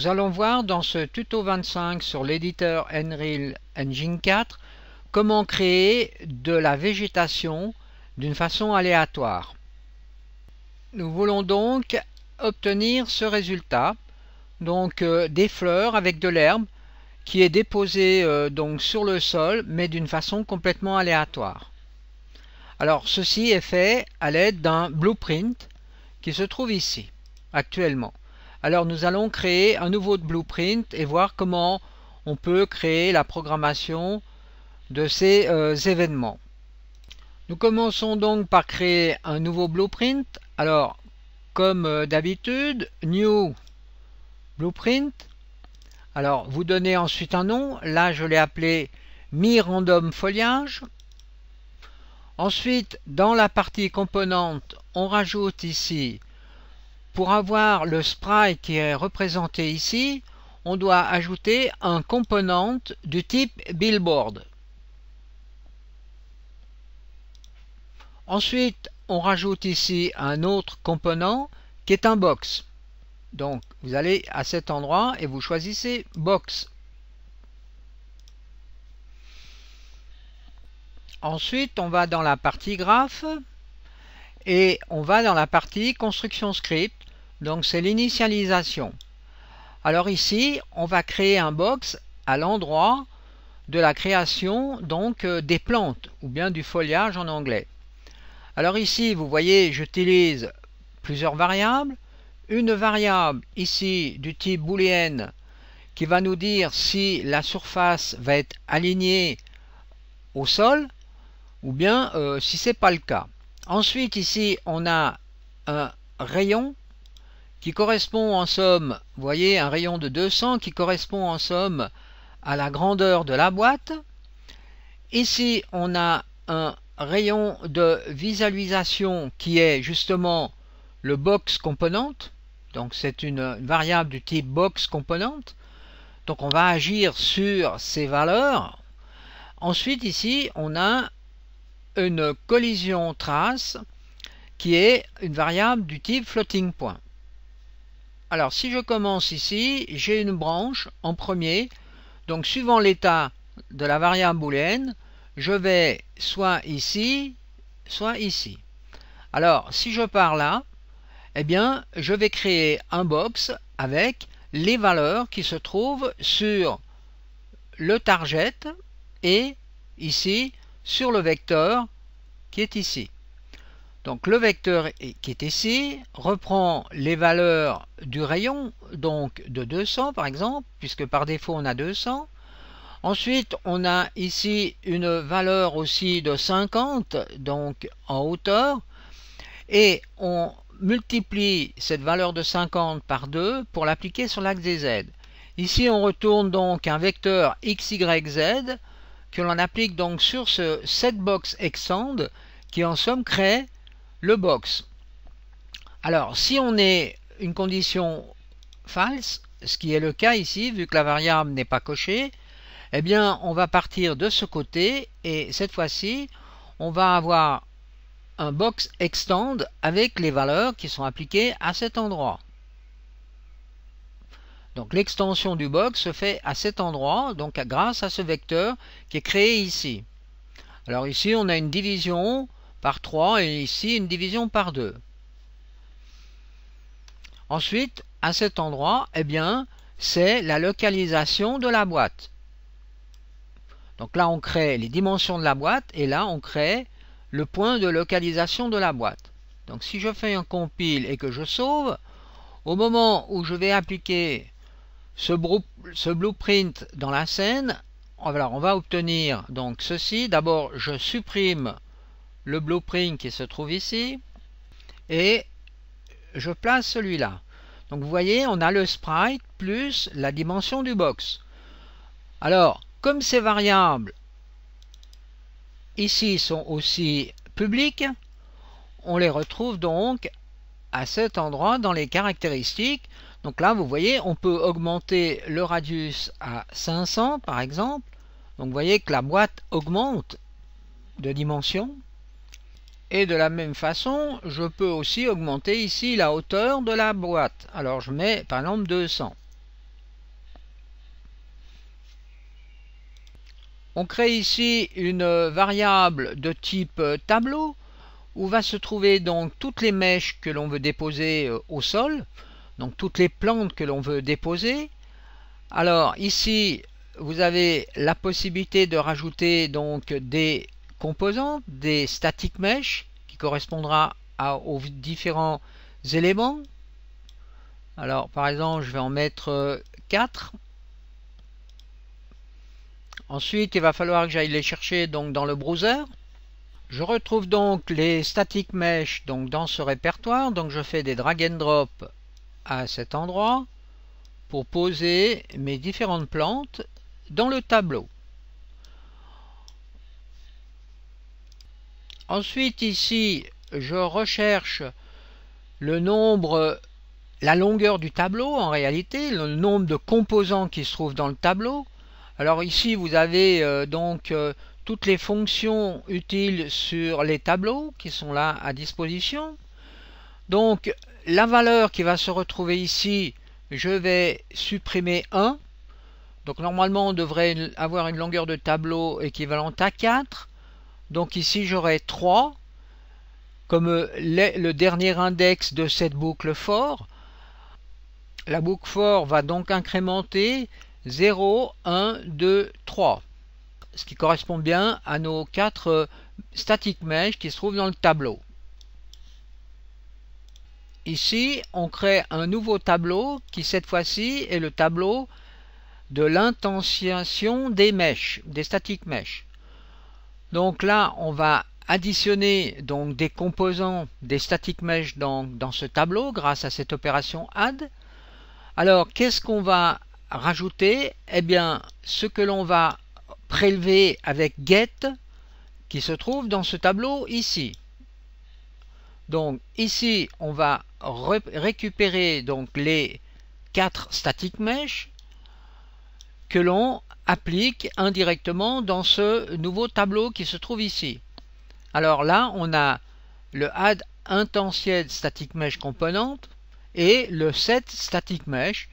Nous allons voir dans ce tuto 25 sur l'éditeur Unreal Engine 4 comment créer de la végétation d'une façon aléatoire. Nous voulons donc obtenir ce résultat, donc euh, des fleurs avec de l'herbe qui est déposée euh, donc sur le sol mais d'une façon complètement aléatoire. Alors ceci est fait à l'aide d'un blueprint qui se trouve ici actuellement. Alors nous allons créer un nouveau blueprint et voir comment on peut créer la programmation de ces euh, événements. Nous commençons donc par créer un nouveau blueprint. Alors, comme euh, d'habitude, New Blueprint. Alors, vous donnez ensuite un nom. Là, je l'ai appelé Mi-Random Foliage. Ensuite, dans la partie composante, on rajoute ici pour avoir le sprite qui est représenté ici, on doit ajouter un component du type billboard. Ensuite, on rajoute ici un autre component qui est un box. Donc, vous allez à cet endroit et vous choisissez box. Ensuite, on va dans la partie graph et on va dans la partie construction script donc c'est l'initialisation. Alors ici, on va créer un box à l'endroit de la création donc euh, des plantes ou bien du foliage en anglais. Alors ici, vous voyez, j'utilise plusieurs variables. Une variable ici du type booléenne qui va nous dire si la surface va être alignée au sol ou bien euh, si si n'est pas le cas. Ensuite ici on a un rayon qui correspond en somme, vous voyez, un rayon de 200 qui correspond en somme à la grandeur de la boîte. Ici, on a un rayon de visualisation qui est justement le box component. Donc c'est une variable du type box component. Donc on va agir sur ces valeurs. Ensuite ici, on a une collision trace qui est une variable du type floating point. Alors si je commence ici, j'ai une branche en premier. Donc suivant l'état de la variable booléenne, je vais soit ici, soit ici. Alors si je pars là, eh bien je vais créer un box avec les valeurs qui se trouvent sur le target et ici sur le vecteur qui est ici. Donc le vecteur qui est ici reprend les valeurs du rayon, donc de 200 par exemple, puisque par défaut on a 200. Ensuite on a ici une valeur aussi de 50, donc en hauteur, et on multiplie cette valeur de 50 par 2 pour l'appliquer sur l'axe des z. Ici on retourne donc un vecteur x, y, z que l'on applique donc sur ce setBox extend qui en somme crée le box. Alors, si on est une condition false, ce qui est le cas ici, vu que la variable n'est pas cochée, eh bien, on va partir de ce côté et cette fois-ci, on va avoir un box extend avec les valeurs qui sont appliquées à cet endroit. Donc l'extension du box se fait à cet endroit, donc grâce à ce vecteur qui est créé ici. Alors ici, on a une division par 3 et ici une division par 2. Ensuite, à cet endroit, eh bien, c'est la localisation de la boîte. Donc là, on crée les dimensions de la boîte et là, on crée le point de localisation de la boîte. Donc si je fais un compile et que je sauve, au moment où je vais appliquer ce, ce blueprint dans la scène, on va obtenir donc ceci. D'abord, je supprime le blueprint qui se trouve ici et je place celui-là. Donc vous voyez, on a le sprite plus la dimension du box. Alors, comme ces variables ici sont aussi publiques, on les retrouve donc à cet endroit dans les caractéristiques. Donc là, vous voyez, on peut augmenter le radius à 500 par exemple. Donc vous voyez que la boîte augmente de dimension. Et de la même façon, je peux aussi augmenter ici la hauteur de la boîte. Alors je mets par exemple 200. On crée ici une variable de type tableau où va se trouver donc toutes les mèches que l'on veut déposer euh, au sol, donc toutes les plantes que l'on veut déposer. Alors ici, vous avez la possibilité de rajouter donc des des static mesh qui correspondra aux différents éléments. Alors par exemple je vais en mettre 4. Euh, Ensuite il va falloir que j'aille les chercher donc dans le browser. Je retrouve donc les static mesh donc dans ce répertoire. Donc je fais des drag and drop à cet endroit pour poser mes différentes plantes dans le tableau. Ensuite ici, je recherche le nombre, la longueur du tableau en réalité, le nombre de composants qui se trouvent dans le tableau. Alors ici, vous avez euh, donc euh, toutes les fonctions utiles sur les tableaux qui sont là à disposition. Donc la valeur qui va se retrouver ici, je vais supprimer 1. Donc normalement on devrait avoir une longueur de tableau équivalente à 4. Donc ici, j'aurai 3 comme euh, le dernier index de cette boucle fort. La boucle for va donc incrémenter 0, 1, 2, 3. Ce qui correspond bien à nos 4 euh, statiques mèches qui se trouvent dans le tableau. Ici, on crée un nouveau tableau qui cette fois-ci est le tableau de l'intention des mèches, des statiques mèches. Donc là, on va additionner donc des composants des static mesh dans, ce tableau grâce à cette opération add. Alors, qu'est-ce qu'on va rajouter Eh bien, ce que l'on va prélever avec get qui se trouve dans ce tableau ici. Donc ici, on va récupérer donc les quatre static mesh que l'on applique indirectement dans ce nouveau tableau qui se trouve ici. Alors là, on a le add intentiel static mesh component et le set static mesh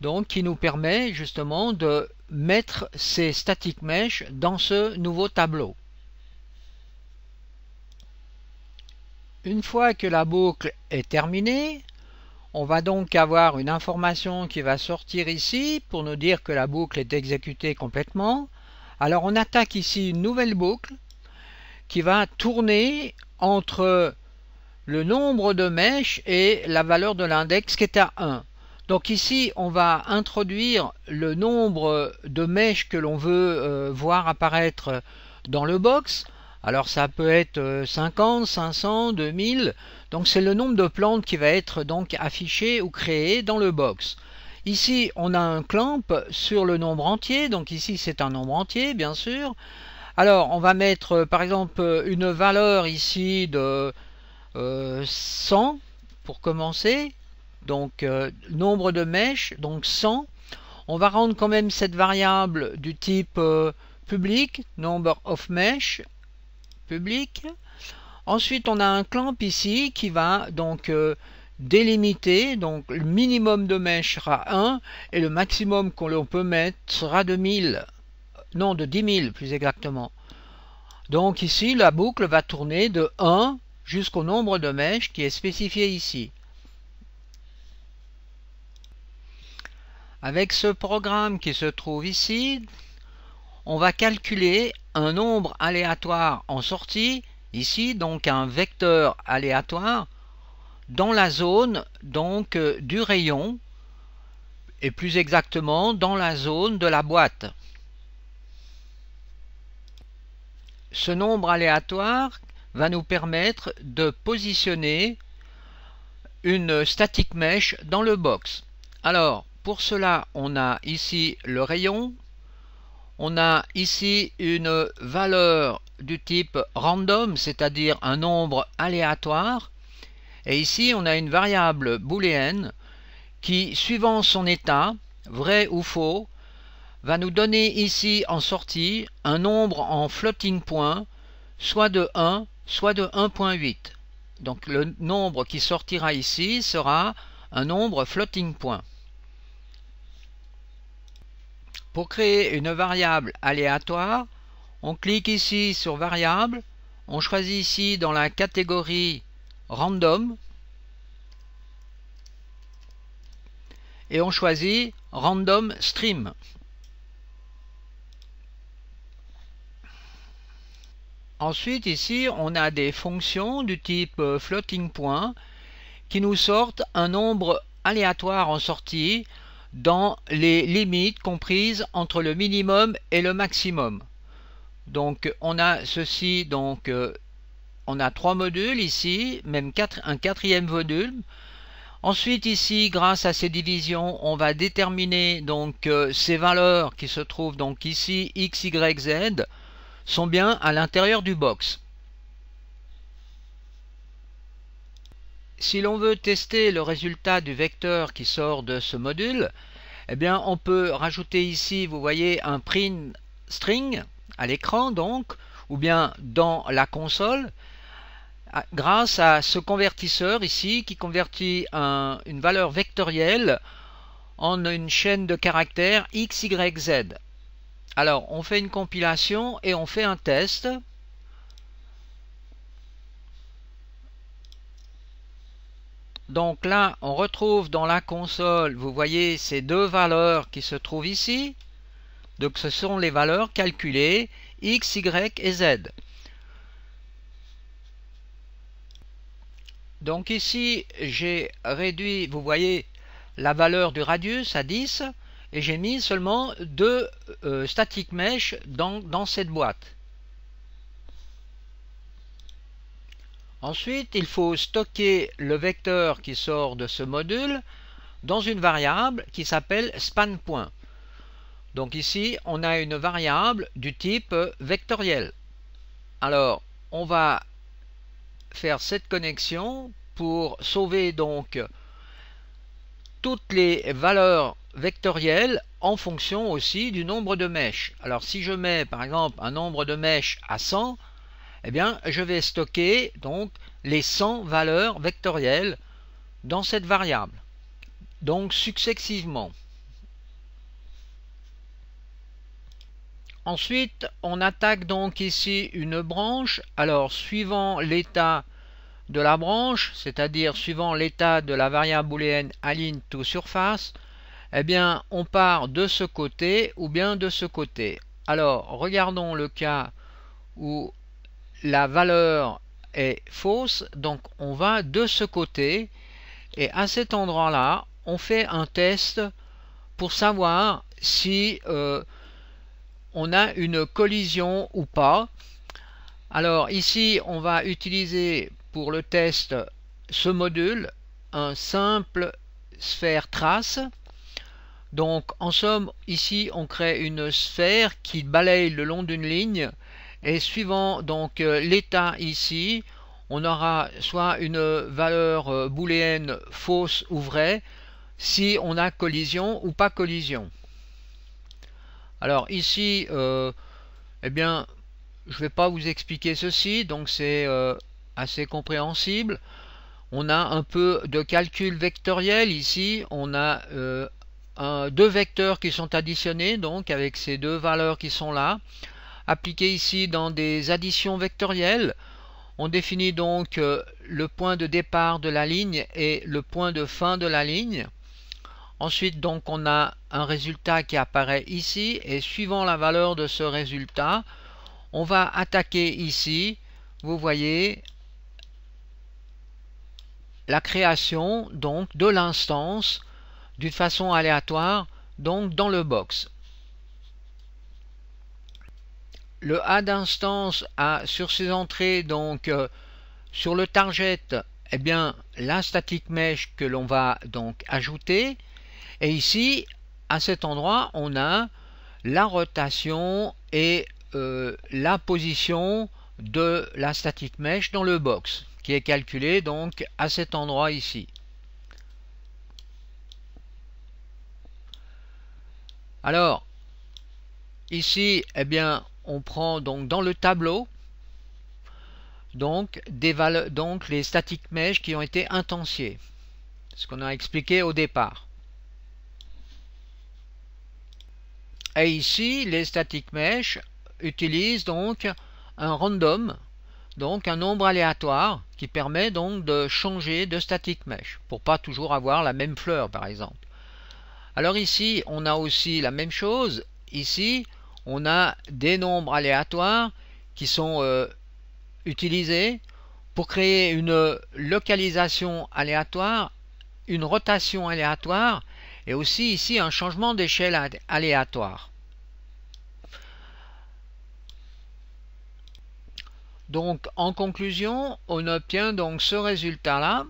donc qui nous permet justement de mettre ces static mesh dans ce nouveau tableau. Une fois que la boucle est terminée, on va donc avoir une information qui va sortir ici pour nous dire que la boucle est exécutée complètement. Alors on attaque ici une nouvelle boucle qui va tourner entre le nombre de mèches et la valeur de l'index qui est à 1. Donc ici, on va introduire le nombre de mèches que l'on veut euh, voir apparaître dans le box. Alors ça peut être 50, 500, 2000. Donc c'est le nombre de plantes qui va être donc affiché ou créé dans le box. Ici, on a un clamp sur le nombre entier. Donc ici, c'est un nombre entier, bien sûr. Alors, on va mettre, euh, par exemple, une valeur ici de 100 euh, pour commencer. Donc, euh, nombre de mèches, donc 100. On va rendre quand même cette variable du type public, number of mesh, public. Ensuite, on a un clamp ici qui va donc euh, délimiter. Donc, le minimum de mèches sera 1 et le maximum qu'on peut mettre sera de 1000. Non, de 10 000 plus exactement. Donc ici, la boucle va tourner de 1 jusqu'au nombre de mèches qui est spécifié ici. Avec ce programme qui se trouve ici, on va calculer un nombre aléatoire en sortie, ici donc un vecteur aléatoire, dans la zone donc euh, du rayon, et plus exactement dans la zone de la boîte. Ce nombre aléatoire va nous permettre de positionner une statique mesh dans le box. Alors, pour cela, on a ici le rayon, on a ici une valeur du type random, c'est-à-dire un nombre aléatoire. Et ici, on a une variable booléenne qui, suivant son état, vrai ou faux, va nous donner ici en sortie un nombre en floating point, soit de 1, soit de 1.8. Donc le nombre qui sortira ici sera un nombre floating point. Pour créer une variable aléatoire, on clique ici sur Variable, on choisit ici dans la catégorie Random et on choisit Random Stream. Ensuite, ici, on a des fonctions du type floating point qui nous sortent un nombre aléatoire en sortie dans les limites comprises entre le minimum et le maximum. Donc on a ceci, donc euh, on a trois modules ici, même un quatrième module. Ensuite ici, grâce à ces divisions, on va déterminer donc euh, ces valeurs qui se trouvent donc ici, x, y, z, sont bien à l'intérieur du box. Si l'on veut tester le résultat du vecteur qui sort de ce module, eh bien on peut rajouter ici, vous voyez, un print string à l'écran donc, ou bien dans la console, grâce à ce convertisseur ici qui convertit une valeur vectorielle en une chaîne de caractères x, y, z. Alors on fait une compilation et on fait un test. Donc là, on retrouve dans la console, vous voyez ces deux valeurs qui se trouvent ici. Donc ce sont les valeurs calculées x, y et z. Donc ici, j'ai réduit, vous voyez, la valeur du radius à 10 et j'ai mis seulement deux euh, statiques mèches dans cette boîte. Ensuite, il faut stocker le vecteur qui sort de ce module dans une variable qui s'appelle span Donc ici, on a une variable du type vectoriel. Alors, on va faire cette connexion pour sauver donc toutes les valeurs vectorielles en fonction aussi du nombre de mèches. Alors si je mets par exemple un nombre de mèches à 100, eh bien, je vais stocker donc les 100 valeurs vectorielles dans cette variable. Donc successivement. Ensuite, on attaque donc ici une branche. Alors, suivant l'état de la branche, c'est-à-dire suivant l'état de la variable booléenne aligne to surface, eh bien, on part de ce côté ou bien de ce côté. Alors, regardons le cas où la valeur est fausse, donc on va de ce côté et à cet endroit-là, on fait un test pour savoir si euh, on a une collision ou pas. Alors ici, on va utiliser pour le test ce module, un simple sphère trace. Donc en somme, ici, on crée une sphère qui balaye le long d'une ligne et suivant donc euh, l'état ici, on aura soit une valeur euh, booléenne fausse ou vraie, si on a collision ou pas collision. Alors ici, euh, eh bien, je ne vais pas vous expliquer ceci, donc c'est assez compréhensible. On a un peu de calcul vectoriel ici, on a deux vecteurs qui sont additionnés, donc avec ces deux valeurs qui sont là appliqué ici dans des additions vectorielles. On définit donc euh, le point de départ de la ligne et le point de fin de la ligne. Ensuite, donc, on a un résultat qui apparaît ici et suivant la valeur de ce résultat, on va attaquer ici, vous voyez, la création donc de l'instance d'une façon aléatoire donc dans le box. le A d'instance a sur ses entrées, donc euh, sur le target, eh bien, la static mesh que l'on va donc ajouter. Et ici, à cet endroit, on a la rotation et euh, la position de la statique mesh dans le box, qui est calculée donc à cet endroit ici. Alors, ici, eh bien, on prend donc dans le tableau donc, des donc les static mesh qui ont été intensiés Ce qu'on a expliqué au départ. Et ici, les static mesh utilisent donc un random, donc un nombre aléatoire qui permet donc de changer de static mesh pour pas toujours avoir la même fleur par exemple. Alors ici, on a aussi la même chose. Ici, on a des nombres aléatoires qui sont euh, utilisés pour créer une localisation aléatoire, une rotation aléatoire et aussi ici un changement d'échelle aléatoire. Donc en conclusion, on obtient donc ce résultat-là.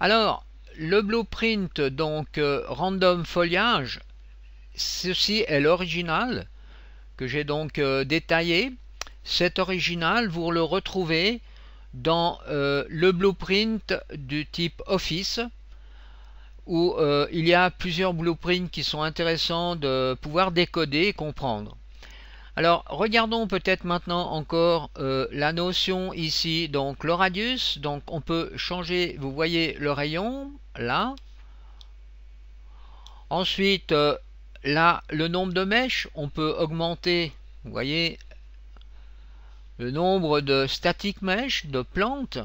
Alors, le blueprint donc euh, random foliage, ceci est l'original que j'ai donc euh, détaillé. Cet original, vous le retrouvez dans euh, le blueprint du type Office, où euh, il y a plusieurs blueprints qui sont intéressants de pouvoir décoder et comprendre. Alors, regardons peut-être maintenant encore la notion ici, donc le radius. Donc, on peut changer, vous voyez, le rayon, là. Ensuite, Là, le nombre de mèches, on peut augmenter, vous voyez, le nombre de statiques mèches, de plantes.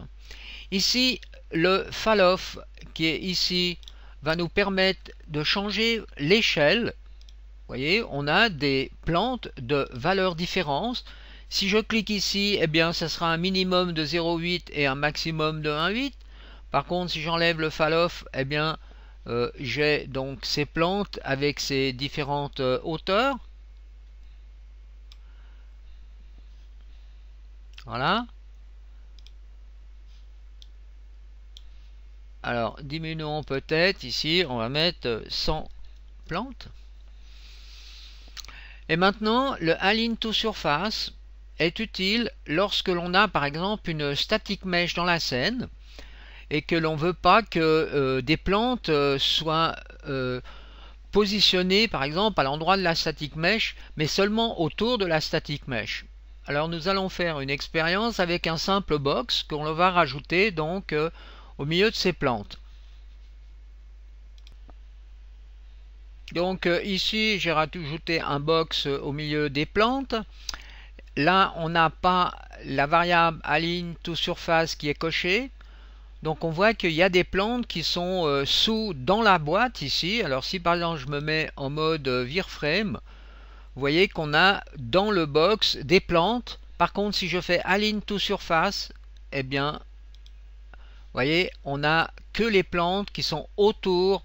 Ici, le falloff, qui est ici va nous permettre de changer l'échelle. Vous voyez, on a des plantes de valeurs différentes. Si je clique ici, eh bien, ça sera un minimum de 0,8 et un maximum de 1,8. Par contre, si j'enlève le falloff, eh bien, euh, j'ai donc ces plantes avec ces différentes euh, hauteurs. Voilà. Alors, diminuons peut-être ici, on va mettre 100 plantes. Et maintenant, le Align to Surface est utile lorsque l'on a par exemple une statique mèche dans la scène et que l'on ne veut pas que euh, des plantes euh, soient euh, positionnées par exemple à l'endroit de la static mesh mais seulement autour de la static mesh. Alors nous allons faire une expérience avec un simple box qu'on va rajouter donc au milieu de ces plantes. Donc ici j'ai rajouté un box au milieu des plantes. Là on n'a pas la variable align to surface qui est cochée. Donc on voit qu'il y a des plantes qui sont euh, sous dans la boîte ici. Alors si par exemple je me mets en mode wireframe, euh, vous voyez qu'on a dans le box des plantes. Par contre si je fais align to surface, eh bien, vous voyez, on a que les plantes qui sont autour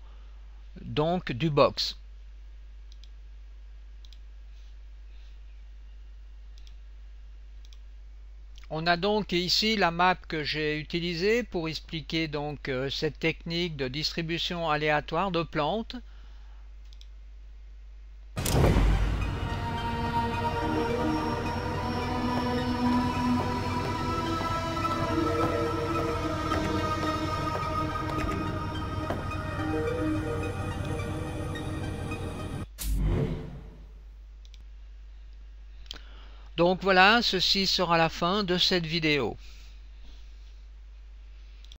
donc du box. On a donc ici la map que j'ai utilisée pour expliquer donc euh, cette technique de distribution aléatoire de plantes. Donc voilà, ceci sera la fin de cette vidéo.